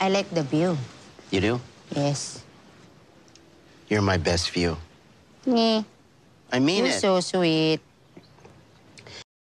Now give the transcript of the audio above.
I like the view. You do? Yes. You're my best view. Me. Nee. I mean You're it. so sweet.